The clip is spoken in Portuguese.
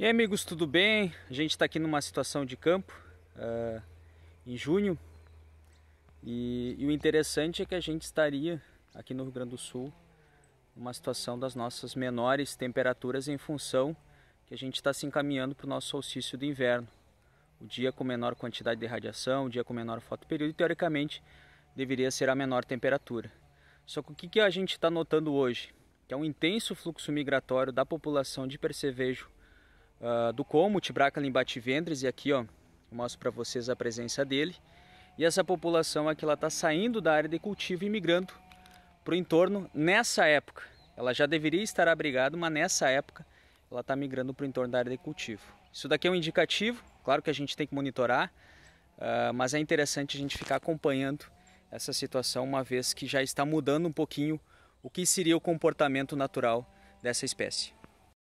E aí, amigos, tudo bem? A gente está aqui numa situação de campo uh, em junho e, e, o interessante é que a gente estaria aqui no Rio Grande do Sul numa situação das nossas menores temperaturas em função que a gente está se encaminhando para o nosso solstício do inverno. O dia com menor quantidade de radiação, o dia com menor fotoperíodo e teoricamente deveria ser a menor temperatura. Só que o que, que a gente está notando hoje? Que é um intenso fluxo migratório da população de percevejo uh, do Como, Tibraca Bativendres, e aqui ó, mostro para vocês a presença dele. E essa população aqui está saindo da área de cultivo e migrando para o entorno nessa época. Ela já deveria estar abrigada, mas nessa época ela está migrando para o entorno da área de cultivo. Isso daqui é um indicativo, claro que a gente tem que monitorar, uh, mas é interessante a gente ficar acompanhando essa situação, uma vez que já está mudando um pouquinho o que seria o comportamento natural dessa espécie.